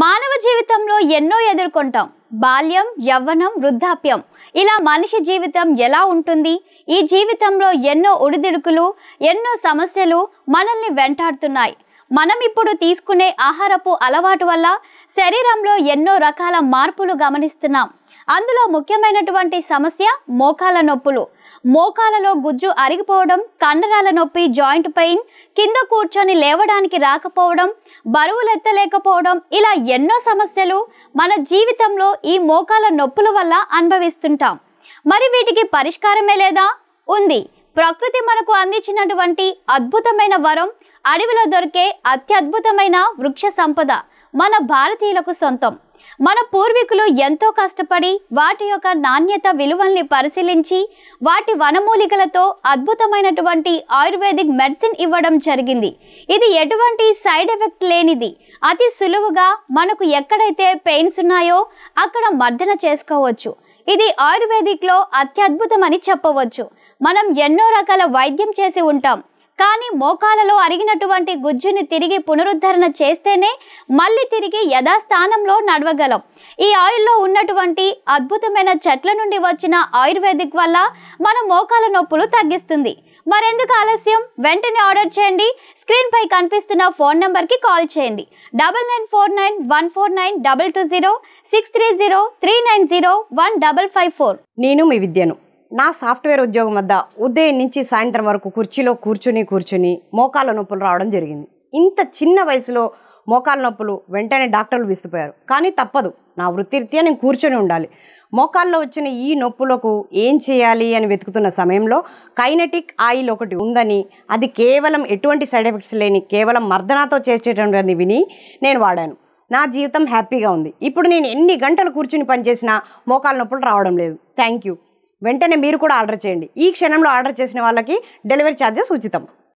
మానవ జీవితంలో ఎన్నో ఎదుర్కొంటాం బాల్యం యవ్వనం వృద్ధాప్యం ఇలా మనిషి జీవితం ఎలా ఉంటుంది ఈ జీవితంలో ఎన్నో ఒడిదుడుకులు ఎన్నో సమస్యలు మనల్ని వెంటాడుతున్నాయి మనం ఇప్పుడు తీసుకునే ఆహారపు అలవాటు వల్ల శరీరంలో ఎన్నో రకాల మార్పులు గమనిస్తున్నాం అందులో ముఖ్యమైనటువంటి సమస్య మోకాల నొప్పులు మోకాలలో గుజ్జు అరిగిపోవడం కండరాల నొప్పి జాయింట్ పెయిన్ కింద కూర్చొని లేవడానికి రాకపోవడం బరువులు ఎత్తలేకపోవడం ఇలా ఎన్నో సమస్యలు మన జీవితంలో ఈ మోకాల నొప్పుల వల్ల అనుభవిస్తుంటాం మరి వీటికి పరిష్కారమే లేదా ఉంది ప్రకృతి మనకు అందించినటువంటి అద్భుతమైన వరం అడవిలో దొరికే అత్యద్భుతమైన వృక్ష సంపద మన భారతీయులకు సొంతం మన పూర్వీకులు ఎంతో కష్టపడి వాటి యొక్క నాణ్యత విలువల్ని పరిశీలించి వాటి వనమూలికలతో అద్భుతమైనటువంటి ఆయుర్వేదిక్ మెడిసిన్ ఇవ్వడం జరిగింది ఇది ఎటువంటి సైడ్ ఎఫెక్ట్ లేనిది అతి సులువుగా మనకు ఎక్కడైతే పెయిన్స్ ఉన్నాయో అక్కడ మర్దన చేసుకోవచ్చు ఇది ఆయుర్వేదిక్లో అత్యద్భుతమని చెప్పవచ్చు మనం ఎన్నో రకాల వైద్యం చేసి ఉంటాం కానీ మోకాలలో అరిగినటువంటి గుజ్జుని తిరిగి పునరుద్ధరణ చేస్తేనే మళ్ళీ తిరిగి యథాస్థానంలో నడవగలం ఈ ఆయిల్లో ఉన్నటువంటి అద్భుతమైన చెట్ల నుండి వచ్చిన ఆయుర్వేదిక్ వల్ల మన మోకాల నొప్పులు తగ్గిస్తుంది మరెందుకు ఆలస్యం వెంటనే ఆర్డర్ చేయండి స్క్రీన్ పై కనిపిస్తున్న ఫోన్ నంబర్కి కాల్ చేయండి double nine four nine one four nine double two zero six three zero three nine zero one double five four నేను మీ విద్యను నా సాఫ్ట్వేర్ ఉద్యోగం వద్ద ఉదయం నుంచి సాయంత్రం వరకు కుర్చీలో కూర్చుని కూర్చుని మోకాళ్ళ నొప్పులు రావడం జరిగింది ఇంత చిన్న వయసులో మోకాళ్ళ నొప్పులు వెంటనే డాక్టర్లు విసిపోయారు కానీ తప్పదు నా వృత్తిరీత్యా నేను కూర్చొని ఉండాలి మోకాల్లో వచ్చిన ఈ నొప్పులకు ఏం చేయాలి అని వెతుకుతున్న సమయంలో కైనెటిక్ ఆయిల్ ఒకటి ఉందని అది కేవలం ఎటువంటి సైడ్ ఎఫెక్ట్స్ లేని కేవలం మర్దనాతో చేసేటటువంటి విని నేను వాడాను నా జీవితం హ్యాపీగా ఉంది ఇప్పుడు నేను ఎన్ని గంటలు కూర్చుని పనిచేసినా మోకాళ్ళ నొప్పులు రావడం లేదు థ్యాంక్ యూ వెంటనే మీరు కూడా ఆర్డర్ చేయండి ఈ క్షణంలో ఆర్డర్ చేసిన వాళ్ళకి డెలివరీ ఛార్జెస్ ఉచితం